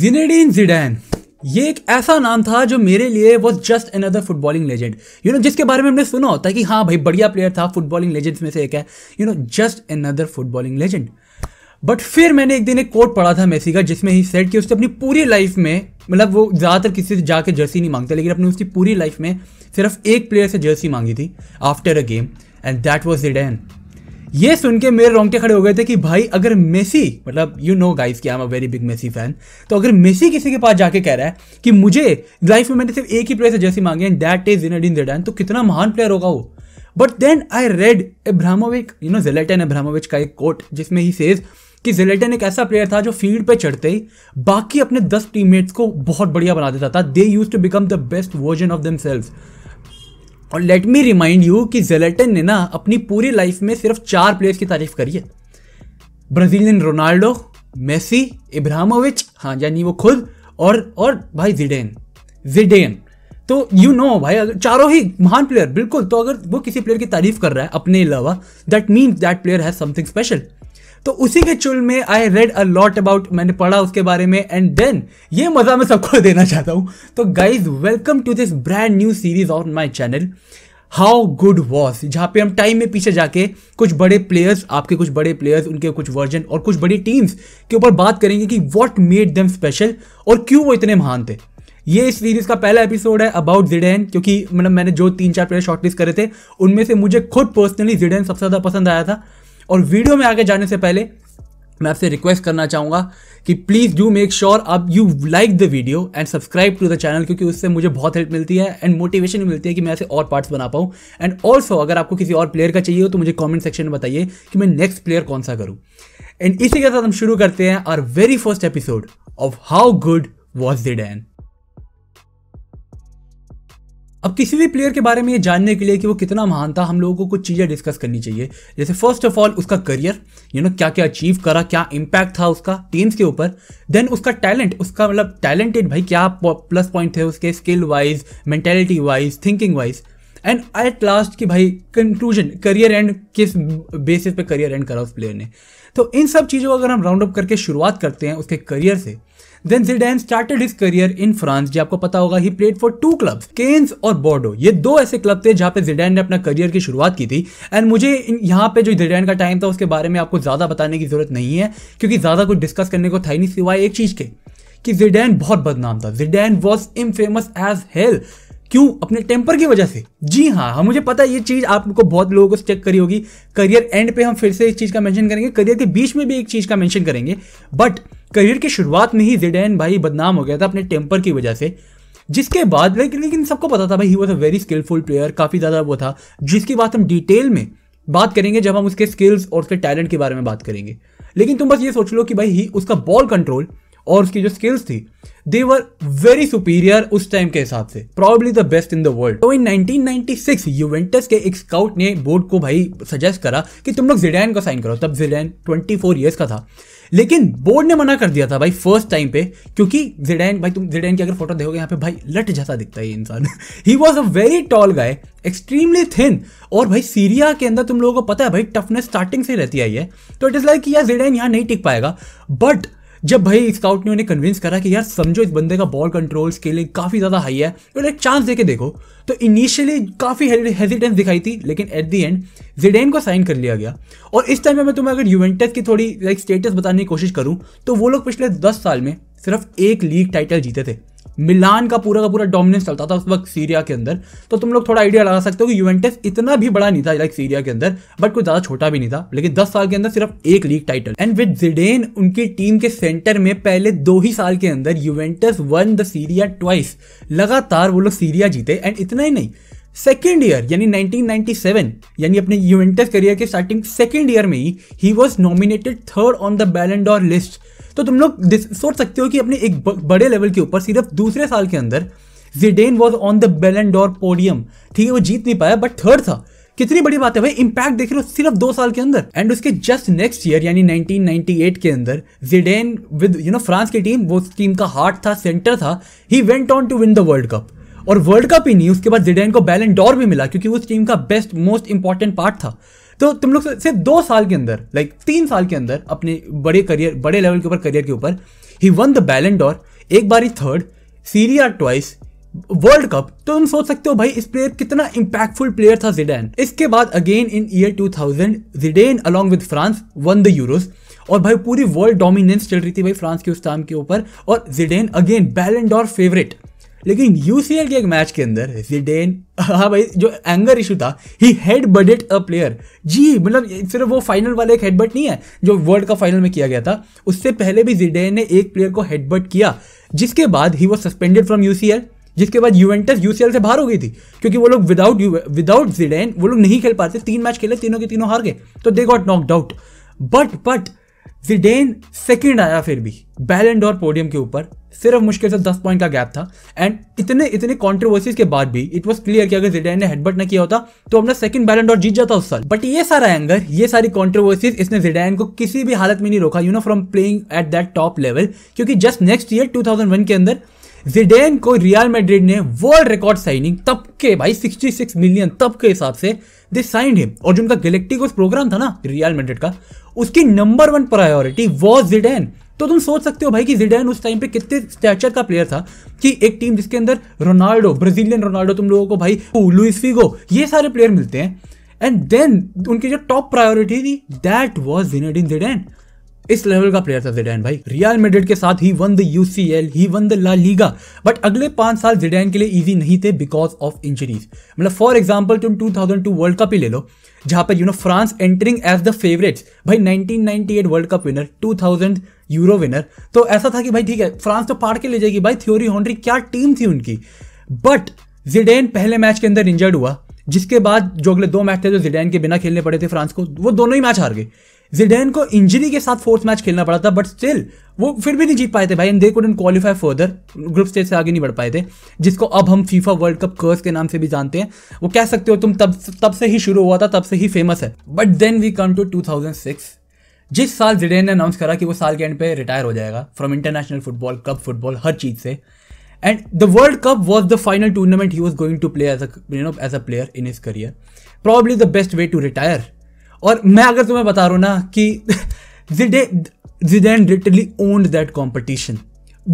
जिनेडीन जिडैन ये एक ऐसा नाम था जो मेरे लिए was just another footballing legend you know जिसके बारे में हमने सुना होता है कि हाँ भाई बढ़िया प्लेयर था फुटबॉलिंग लेजेंड्स में से एक है you know just another footballing legend but फिर मैंने एक दिन एक कोट पढ़ा था मेसी का जिसमें ही सेट कि उसने अपनी पूरी लाइफ में मतलब वो ज़्यादातर किसी से जाकर जर्सी नहीं मांगता लेकिन अपनी उसकी पूरी लाइफ में सिर्फ एक प्लेयर से जर्सी मांगी थी after a game and that was Zidane ये सुन के मेरे रोंगटे खड़े हो गए थे कि भाई अगर मेसी मतलब यू नो गाइस कि I am a very big Messi fan तो अगर मेसी किसी के पास जाके कह रहा है कि मुझे लाइफ में मैंने सिर्फ एक ही प्लेयर से जैसी मांगी and that is Zinedine Zidane तो कितना महान प्लेयर होगा वो but then I read Ibrahimovic you know Zlatan Ibrahimovic का एक कोट जिसमें ही सेज कि जेलेटन एक ऐसा प्लेयर था जो फील्ड पे चढ़ते ही बाकी अपने दस टीममेट्स को बहुत बढ़िया बना देता था they use to become the best version of themselves और लेट मी रिमाइंड यू कि जेलेटन ने ना अपनी पूरी लाइफ में सिर्फ चार प्लेयर्स की तारीफ करी है ब्राज़ीलियन रोनाल्डो मेसी इब्राहमोविच हाँ यानी वो खुद और और भाई जिडेन जिडेन तो यू नो भाई अगर चारों ही महान प्लेयर बिल्कुल तो अगर वो किसी प्लेयर की तारीफ कर रहा है अपने अलावा that means that player has something special तो उसी के चुल में I read a lot about मैंने पढ़ा उसके बारे में एंड देन ये मज़ा मैं सबको देना चाहता हूँ तो guys welcome to this brand new series on my channel how good was जहाँ पे हम टाइम में पीछे जाके कुछ बड़े प्लेयर्स आपके कुछ बड़े प्लेयर्स उनके कुछ वर्जन और कुछ बड़ी टीम्स के ऊपर बात करेंगे कि वॉट मेड देम स्पेशल और क्यों वो इतने महान थे ये इस सीरीज का पहला एपिसोड है अबाउट जिडेन क्योंकि मतलब मैंने जो तीन चार प्लेयर शॉर्टलिस्ट करे थे उनमें से मुझे खुद पर्सनली जिडेन सबसे ज़्यादा पसंद आया था और वीडियो में आगे जाने से पहले मैं आपसे रिक्वेस्ट करना चाहूँगा कि प्लीज़ डू मेक श्योर अब you like the video and subscribe to the channel क्योंकि उससे मुझे बहुत हेल्प मिलती है एंड मोटिवेशन भी मिलती है कि मैं ऐसे और पार्ट्स बना पाऊँ एंड ऑल्सो अगर आपको किसी और प्लेयर का चाहिए हो तो मुझे कॉमेंट सेक्शन में बताइए कि मैं नेक्स्ट प्लेयर कौन सा करूँ एंड इसी के साथ हम शुरू करते हैं our very first episode of how good was Zidane अब किसी भी प्लेयर के बारे में ये जानने के लिए कि वो कितना महान था हम लोगों को कुछ चीज़ें डिस्कस करनी चाहिए जैसे फर्स्ट ऑफ ऑल उसका करियर यू नो क्या क्या अचीव करा क्या इम्पैक्ट था उसका टीम्स के ऊपर देन उसका टैलेंट उसका मतलब टैलेंटेड भाई क्या प्लस पॉइंट थे उसके skill wise mentality wise thinking wise and at last कि भाई कंक्लूजन करियर एंड किस बेसिस पे करियर एंड करा उस प्लेयर ने तो इन सब चीज़ों को अगर हम राउंड अप करके शुरुआत करते हैं उसके करियर से then Zidane started his career in France जो आपको पता होगा he played for two clubs Cannes और बोर्डो ये दो ऐसे क्लब थे जहां पे जिडेन ने अपना करियर की शुरुआत की थी एंड मुझे यहाँ पे जो जिडेन का टाइम था उसके बारे में आपको ज्यादा बताने की जरूरत नहीं है क्योंकि ज्यादा कुछ डिस्कस करने को था ही नहीं सिवाय एक चीज के कि जिडेन बहुत बदनाम था Zidane was infamous as hell क्यों अपने टेम्पर की वजह से जी हाँ हाँ मुझे पता है ये चीज़ आपको बहुत लोगों को चेक करी होगी करियर एंड पे हम फिर से इस चीज़ का मेंशन करेंगे करियर के बीच में भी एक चीज़ का मेंशन करेंगे बट करियर की शुरुआत में ही जिडैन भाई बदनाम हो गया था अपने टेम्पर की वजह से जिसके बाद लेकिन सबको पता था भाई he was a very skillful player काफ़ी ज़्यादा वो था जिसकी बात हम डिटेल में बात करेंगे जब हम उसके स्किल्स और उसके टैलेंट के बारे में बात करेंगे लेकिन तुम बस ये सोच लो कि भाई ही उसका बॉल कंट्रोल और उसकी जो स्किल्स थी दे वर वेरी सुपीरियर उस टाइम के हिसाब से probably the best in the world तो इन 1996 यूवेंटस के एक स्काउट ने बोर्ड को भाई सजेस्ट करा कि तुम लोग जिडैन को साइन करो तब जिडैन 24 इयर्स का था लेकिन बोर्ड ने मना कर दिया था भाई फर्स्ट टाइम पे क्योंकि जिडैन भाई तुम जिडैन की अगर फोटो देखोगे यहाँ पे भाई लट जैसा दिखता है इंसान he was a very tall guy extremely thin और भाई सीरिया के अंदर तुम लोगों को पता है भाई टफनेस स्टार्टिंग से रहती आई है तो इट इज़ लाइक यार जिडैन यहाँ नहीं टिक पाएगा बट जब भाई स्काउट ने उन्हें कन्विंस करा कि यार समझो इस बंदे का बॉल कंट्रोल स्केलिंग काफ़ी ज़्यादा हाई है और एक चांस देके देखो तो इनिशियली काफ़ी हेजिटेंस दिखाई थी लेकिन एट दी एंड जिडेन को साइन कर लिया गया और इस टाइम में मैं तुम्हें अगर यूवेंटस की थोड़ी लाइक स्टेटस बताने की कोशिश करूँ तो वो लोग पिछले दस साल में सिर्फ एक लीग टाइटल जीते थे मिलान का पूरा का पूरा डोमिनेंस चलता था उस वक्त सीरिया के अंदर तो तुम लोग थोड़ा आइडिया लगा सकते हो कि यूवेंटस इतना भी बड़ा नहीं था लाइक सीरिया के अंदर बट कुछ ज़्यादा छोटा भी नहीं था लेकिन 10 साल के अंदर सिर्फ एक league title and with Zidane उनकी टीम के सेंटर में पहले दो ही साल के अंदर Juventus won the Serie A twice लगातार वो लोग सीरिया जीते एंड इतना ही नहीं सेकेंड ईयर यानी 1997 यानी अपने यूवेंटस करियर के स्टार्टिंग सेकेंड ईयर में ही he was nominated third on the Ballon d'Or list तो तुम लोग सोच सकते हो कि अपने एक बड़े लेवल के ऊपर सिर्फ दूसरे साल के अंदर Zidane was on the Ballon और पोडियम ठीक है वो जीत नहीं पाया बट थर्ड था कितनी बड़ी बात है भाई इंपैक्ट देख रहे हो सिर्फ दो साल के अंदर एंड उसके जस्ट नेक्स्ट ईयर यानी 1998 के अंदर Zidane with you know France की टीम वो टीम का हार्ट था सेंटर था he went on to win the world cup और वर्ल्ड कप ही नहीं उसके बाद जिडेन को बैलेंडोर भी मिला क्योंकि उस टीम का बेस्ट मोस्ट इंपॉर्टेंट पार्ट था तो तुम लोग सिर्फ दो साल के अंदर लाइक तीन साल के अंदर अपने बड़े करियर बड़े लेवल के ऊपर करियर के ऊपर ही वन द बैलेंडोर एक बार ही third Serie A twice world cup तो तुम सोच सकते हो भाई इस प्लेयर कितना इंपैक्टफुल प्लेयर था जिडेन इसके बाद again in year 2000 Zidane along with France won the Euros और भाई पूरी वर्ल्ड डोमिनेंस चल रही थी भाई फ्रांस के उस टाइम के ऊपर और जिडेन अगेन बैलेंडोर फेवरेट लेकिन यूसीएल के एक मैच के अंदर जिडेन हाँ भाई जो एंगर इशू था he headbutted a player जी मतलब सिर्फ वो फाइनल वाले एक हेडबट नहीं है जो वर्ल्ड कप फाइनल में किया गया था उससे पहले भी जिडेन ने एक प्लेयर को हेडबट किया जिसके बाद ही वो सस्पेंडेड फ्रॉम यूसीएल जिसके बाद यूवेंटस यूसीएल से बाहर हो गई थी क्योंकि वो लोग विदाउट विदाउट जिडेन वो लोग नहीं खेल पाते तीन मैच खेले तीनों के तीनों हार गए तो they got knocked out but but Zidane second आया फिर भी बैलेंड और पोडियम के ऊपर सिर्फ मुश्किल से दस पॉइंट का गैप था एंड इतने इतने कॉन्ट्रोवर्सीज के बाद भी इट वॉज क्लियर कि अगर जिडेन ने हेडबट ना किया होता तो अपना सेकंड बैलेंड और जीत जाता उस साल बट ये सारा एंगर ये सारी कॉन्ट्रोवर्सीज इसने जिडेन को किसी भी हालत में नहीं रोका you know from playing at that top level क्योंकि जस्ट नेक्स्ट ईयर टू के अंदर जिडेन को रियल मेड्रिड ने वर्ल्ड रिकॉर्ड साइनिंग तब के भाई 66 मिलियन तब के हिसाब से दे साइंड हिम और जिनका उनका प्रोग्राम था ना रियल मेड्रिड का उसकी number one priority was Zidane तो तुम सोच सकते हो भाई कि जिडेन उस टाइम पे कितने स्टैचर का प्लेयर था कि एक टीम जिसके अंदर रोनाल्डो ब्राजीलियन रोनाल्डो तुम लोगों को भाई लुइस फिगो ये सारे प्लेयर मिलते हैं एंड देन उनकी जो टॉप प्रायोरिटी थी दैट वॉज जिनेडिन जिडेन इस लेवल का प्लेयर था जिडैन भाई रियल मेडिड के साथ he won the UCL he won the La Liga but अगले पांच साल जिडैन के लिए इजी नहीं थे बिकॉज ऑफ इंजरीज मतलब फॉर एग्जाम्पल तुम 2002 वर्ल्ड कप ही ले लो जहां पर you know France entering as the favourites भाई 1998 world cup winner 2000 Euro winner तो ऐसा था कि भाई ठीक है फ्रांस तो पार के ले जाएगी भाई थ्योरी हॉन्ड्री क्या टीम थी उनकी बट जिडैन पहले मैच के अंदर इंजर्ड हुआ जिसके बाद जो अगले दो मैच थे जो जिडैन के बिना खेलने पड़े थे फ्रांस को वो दोनों ही मैच हार गए जिडेन को इंजरी के साथ फोर्थ मैच खेलना पड़ा था बट स्टिल वो फिर भी नहीं जीत पाए थे भाई and they couldn't qualify further group stage से आगे नहीं बढ़ पाए थे जिसको अब हम फीफा वर्ल्ड कप कर्स के नाम से भी जानते हैं वो कह सकते हो तुम तब तब से ही शुरू हुआ था तब से ही फेमस है but then we come to to जिस साल जिडेन ने अनाउंस करा कि वो साल के एंड पे रिटायर हो जाएगा from international football cup football हर चीज़ से and the world cup was the final tournament he was going to play as as a player in his career probably the best way to retire और मैं अगर तुम्हें बता रहा हूँ ना कि Zidane literally owned that competition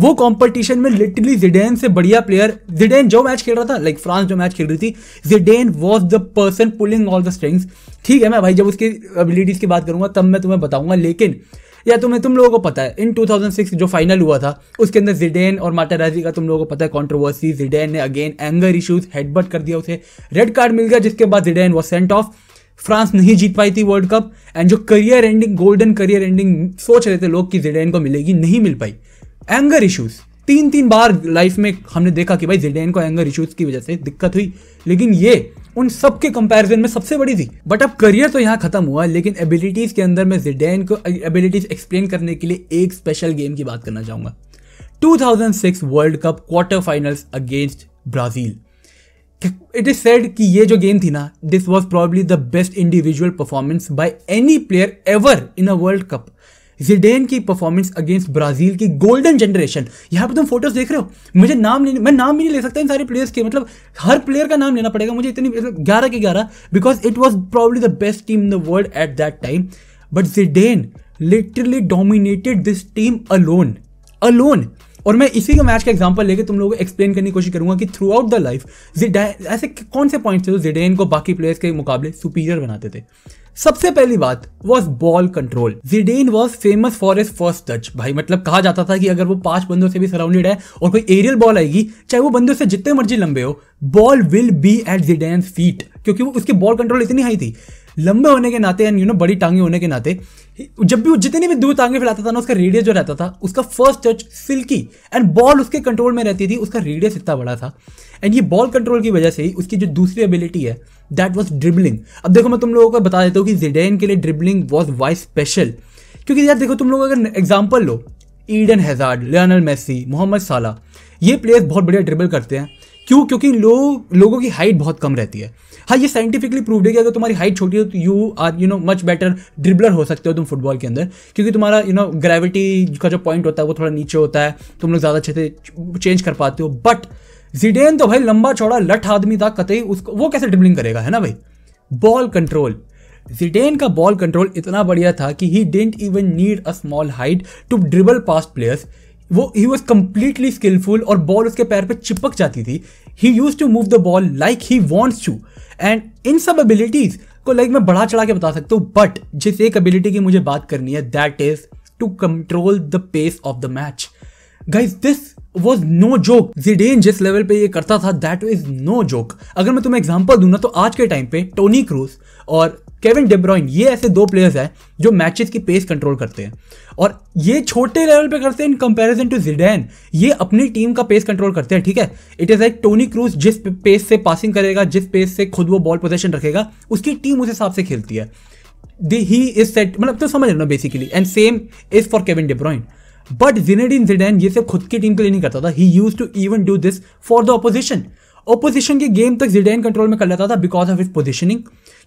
वो कॉम्पिटिशन में लिटरली जिडेन से बढ़िया प्लेयर जिडेन जो मैच खेल रहा था लाइक like फ्रांस जो मैच खेल रही थी Zidane was the person pulling all the strings ठीक है मैं भाई जब उसकी एबिलिटीज़ की बात करूंगा तब मैं तुम्हें बताऊंगा लेकिन या तुम्हें तुम लोगों को पता है इन 2006 जो फाइनल हुआ था उसके अंदर जिडेन और राजी का तुम लोगों को पता है कॉन्ट्रोवर्सी जिडेन ने अगेन एंगर इशूज हेडबट कर दिया उसे रेड कार्ड मिल गया जिसके बाद Zidane was sent off France नहीं जीत पाई थी वर्ल्ड कप एंड जो career ending golden career ending सोच रहे थे लोग कि जिडेन को मिलेगी नहीं मिल पाई एंगर इश्यूज तीन तीन बार लाइफ में हमने देखा कि भाई जिडेन को एंगर इश्यूज की वजह से दिक्कत हुई लेकिन ये उन सब के कंपैरिजन में सबसे बड़ी थी बट अब करियर तो यहाँ खत्म हुआ लेकिन एबिलिटीज के अंदर मैं जिडेन को एबिलिटीज एक्सप्लेन करने के लिए एक स्पेशल गेम की बात करना चाहूंगा 2006 world cup quarter finals against Brazil it is said कि ये जो गेम थी ना this was probably the best individual performance by any player ever in a world cup Zidane की परफॉर्मेंस अगेंस्ट ब्राजील की गोल्डन जनरेशन यहाँ पर तुम फोटोज देख रहे हो मुझे नाम लेने मैं नाम भी नहीं ले सकता इन सारे प्लेयर्स के मतलब हर प्लेयर का नाम लेना पड़ेगा मुझे इतनी मतलब ग्यारह के ग्यारह because it was probably the best team in the world at that time but Zidane literally dominated this team alone alone और मैं इसी के मैच का एग्जाम्पल लेके तुम लोगों को एक्सप्लेन करने की कोशिश करूंगा कि थ्रू आउट द लाइफ ऐसे कौन से पॉइंट थे जो जिडेन को बाकी प्लेयर्स के मुकाबले सुपीरियर बनाते थे सबसे पहली बात was ball control Zidane was famous for his first touch भाई मतलब कहा जाता था कि अगर वो पांच बंदों से भी सराउंडेड है और कोई एरियल बॉल आएगी चाहे वो बंदों से जितने मर्जी लंबे हो ball will be at Zidane feet क्योंकि वो उसकी बॉल कंट्रोल इतनी हाई थी लंबे होने के नाते एंड यू नो बड़ी टांगे होने के नाते जब भी वो जितने भी दूर तांगे फैलाता था ना उसका रेडियस जो रहता था उसका first touch silky and ball उसके कंट्रोल में रहती थी उसका रेडियस इतना बड़ा था एंड ये बॉल कंट्रोल की वजह से ही उसकी जो दूसरी एबिलिटी है दैट वॉज ड्रिबलिंग अब देखो मैं तुम लोगों को बता देता हूँ कि जिडेन के लिए ड्रिबलिंग वॉज वाई स्पेशल क्योंकि यार देखो तुम लोग अगर एग्जाम्पल लो Eden Hazard Lionel Messi Mohamed Salah ये प्लेयर्स बहुत बढ़िया ड्रिबल करते हैं क्यों क्योंकि लो लोगों की हाइट बहुत कम रहती है हाँ ये साइंटिफिकली प्रूव है कि अगर तुम्हारी हाइट छोटी हो तो you are you know much better dribbler हो सकते हो तुम फुटबॉल के अंदर क्योंकि तुम्हारा यू नो ग्रेविटी का जो पॉइंट होता है वो थोड़ा नीचे होता है तुम लोग ज़्यादा अच्छे से चेंज कर पाते हो बट जिडेन तो भाई लंबा चौड़ा लठ आदमी था कतई उसको वो कैसे ड्रिबलिंग करेगा है ना भाई बॉल कंट्रोल जिडेन का बॉल कंट्रोल इतना बढ़िया था कि he didn't even need a small height to dribble past players वो ही वॉज कम्प्लीटली स्किलफुल और बॉल उसके पैर पर चिपक जाती थी he use to move the ball like he wants to and इन सब एबिलिटीज को लाइक मैं बढ़ा चढ़ा के बता सकता हूँ बट जिस एक एबिलिटी की मुझे बात करनी है that is to control the pace of the match guys this was no joke Zidane जिस लेवल पे ये करता था दैट इज नो जोक अगर मैं तुम्हें एग्जाम्पल दूंगा तो आज के टाइम पे टोनी क्रूज और केविन डेब्रॉइन ये ऐसे दो प्लेयर्स हैं जो मैचेस की पेस कंट्रोल करते हैं और ये छोटे लेवल पे करते हैं इन कंपैरिजन टू जिडेन ये अपनी टीम का पेस कंट्रोल करते हैं ठीक है it is like Toni Kroos जिस पेस से पासिंग करेगा जिस पेस से खुद वो बॉल पोजेशन रखेगा उसकी टीम उस हिसाब से खेलती है दी ही इज सेट मतलब तो समझ लेना ना basically and same is for Kevin De Bruyne but Zinedine Zidane ये सिर्फ खुद की टीम के लिए नहीं करता था he use to even do this for the opposition opposition के गेम तक जिडेन कंट्रोल में कर लेता था बिकॉज ऑफ हिज पोजिशनिंग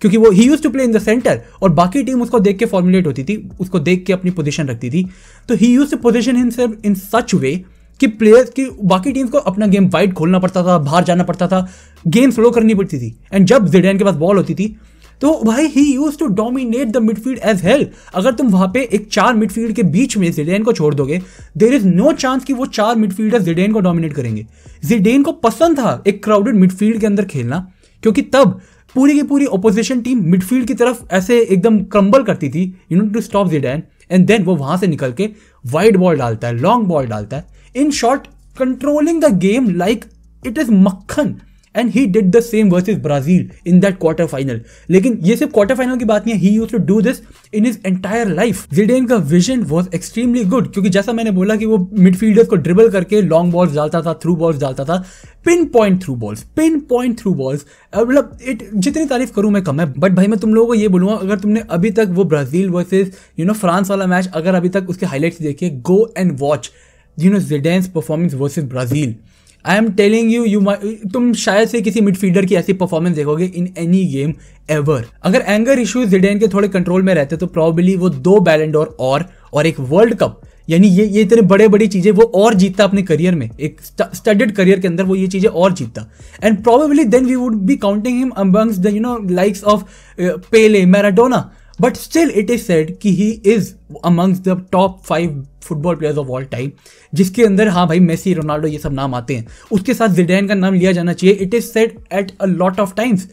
क्योंकि वो he use to play in the centre और बाकी टीम उसको देख के फॉर्मुलेट होती थी उसको देख के अपनी पोजिशन रखती थी तो he use to position himself in such way कि प्लेयर्स की बाकी टीम्स को अपना गेम वाइड खोलना पड़ता था बाहर जाना पड़ता था गेम स्लो करनी पड़ती थी एंड जब जिडेन के पास बॉल होती थी तो भाई he use to dominate the midfield as hell अगर तुम वहां पे एक चार मिडफील्ड के बीच में जिडेन को छोड़ दोगे देर इज नो चांस कि वो चार मिडफील्डर जिडेन को डोमिनेट करेंगे जिडेन को पसंद था एक क्राउडेड मिडफील्ड के अंदर खेलना क्योंकि तब पूरी की पूरी ओपोजिशन टीम मिडफील्ड की तरफ ऐसे एकदम क्रम्बल करती थी you know to stop Zidane and then वो वहां से निकल के वाइड बॉल डालता है लॉन्ग बॉल डालता है in short controlling the game like it is मक्खन and he did the same versus Brazil in that quarter final लेकिन ये सिर्फ क्वार्टर फाइनल की बात नहीं है he use to do this in his entire life Zidane का vision was extremely good क्योंकि जैसा मैंने बोला कि वो मिडफील्डर्स को ड्रिबल करके लॉन्ग बॉल्स डालता था थ्रू बॉल्स डालता था pin point through balls pin point through balls मतलब इट जितनी तारीफ करूँ मैं कम है बट भाई मैं तुम लोगों को ये बोलूँगा अगर तुमने अभी तक वो Brazil versus you know France वाला मैच अगर अभी तक उसके हाईलाइट्स देखिए go and watch you know Zidane's performance versus Brazil I am telling you you तुम शायद से किसी मिडफील्डर की ऐसी परफॉर्मेंस देखोगे इन एनी गेम एवर अगर एंगर इश्यूज जिडेन के थोड़े कंट्रोल में रहते तो प्रॉबली वो दो बैलेंडोर और और एक वर्ल्ड कप यानी ये ये इतने बड़े बड़ी चीज़ें वो और जीतता अपने करियर में एक स्टडेड करियर के अंदर वो ये चीज़ें और जीतता and probably then we would be counting him अम्बंग्स the you know likes of Pele Maradona but still it is said कि he is amongst the top five football players of all time जिसके अंदर हाँ भाई Messi Ronaldo ये सब नाम आते हैं उसके साथ जिडैन का नाम लिया जाना चाहिए it is said at a lot of times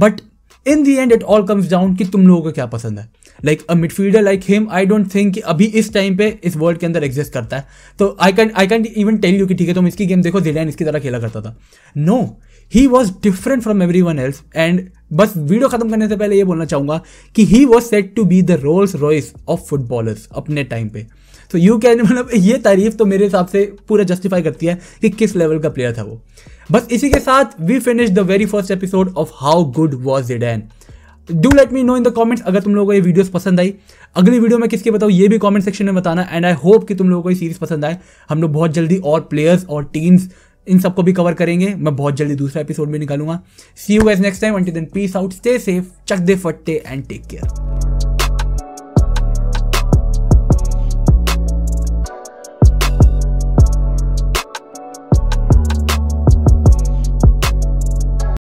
but in the end it all comes down कि तुम लोगों को क्या पसंद है like a midfielder like him I don't think कि अभी इस टाइम पे इस वर्ल्ड के अंदर एग्जिस्ट करता है तो I can I can even tell you कि ठीक है तुम इसकी गेम देखो जिडैन इसकी तरह खेला करता था no no, he was different from everyone else and बस वीडियो खत्म करने से पहले ये बोलना चाहूंगा कि he was said to be the Rolls Royce of footballers अपने टाइम पे तो यू कैन मतलब ये तारीफ तो मेरे हिसाब से पूरा जस्टिफाई करती है कि किस लेवल का प्लेयर था वो बस इसी के साथ we finish the very first episode of how good was and do let me know in the comments अगर तुम लोगों को ये वीडियोस पसंद आई अगली वीडियो में किसके बताऊँ ये भी कॉमेंट सेक्शन में बताना एंड आई होप कि तुम लोगों को ये सीरीज पसंद आए हम लोग बहुत जल्दी और प्लेयर्स और टीम्स इन सबको भी कवर करेंगे मैं बहुत जल्दी दूसरा एपिसोड भी निकालूंगा see you as next time until then peace out stay safe चक दे फटते एंड टेक केयर